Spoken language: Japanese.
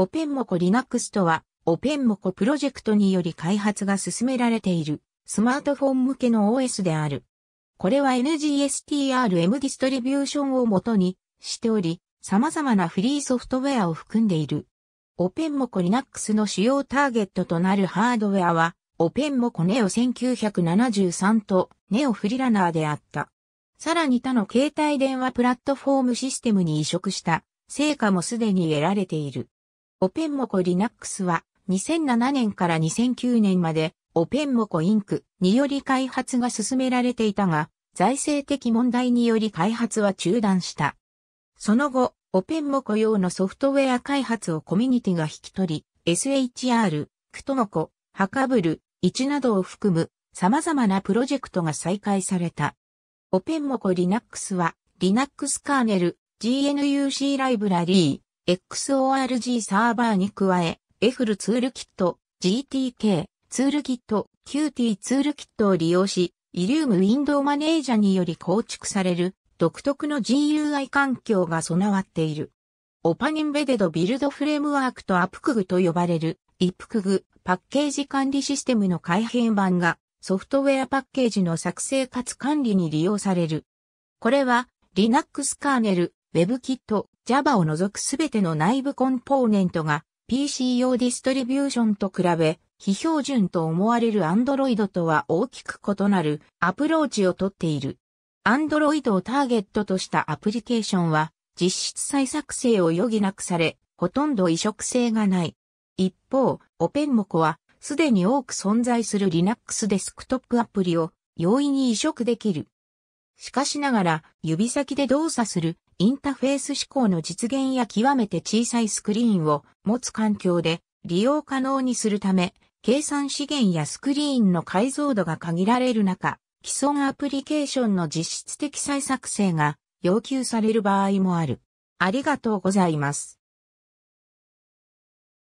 オペンモコ Linux とは、オペンモコプロジェクトにより開発が進められている、スマートフォン向けの OS である。これは NGSTRM ディストリビューションをもとにしており、様々なフリーソフトウェアを含んでいる。オペンモコ Linux の主要ターゲットとなるハードウェアは、オペンモコネオ1973とネオフリラナーであった。さらに他の携帯電話プラットフォームシステムに移植した成果もすでに得られている。オペンモコリナックスは2007年から2009年までオペンモコインクにより開発が進められていたが財政的問題により開発は中断した。その後、オペンモコ用のソフトウェア開発をコミュニティが引き取り、SHR、クトモコ、ハカブル、イチなどを含む様々なプロジェクトが再開された。オペンモコリナックスはリナックスカーネル、GNUC ライブラリー、XORG サーバーに加え、エ f l ツールキット、GTK、ツールキット、QT ツールキットを利用し、イリュームウィンドウマネージャーにより構築される独特の GUI 環境が備わっている。オパニンベデドビルドフレームワークとアプクグと呼ばれる IPCG パッケージ管理システムの改変版がソフトウェアパッケージの作成かつ管理に利用される。これは Linux カーネル WebKit、Java を除くすべての内部コンポーネントが PC 用ディストリビューションと比べ、非標準と思われる Android とは大きく異なるアプローチをとっている。Android をターゲットとしたアプリケーションは実質再作成を余儀なくされ、ほとんど移植性がない。一方、OpenMoco はすでに多く存在する Linux デスクトップアプリを容易に移植できる。しかしながら、指先で動作するインターフェース思考の実現や極めて小さいスクリーンを持つ環境で利用可能にするため、計算資源やスクリーンの解像度が限られる中、既存アプリケーションの実質的再作成が要求される場合もある。ありがとうございます。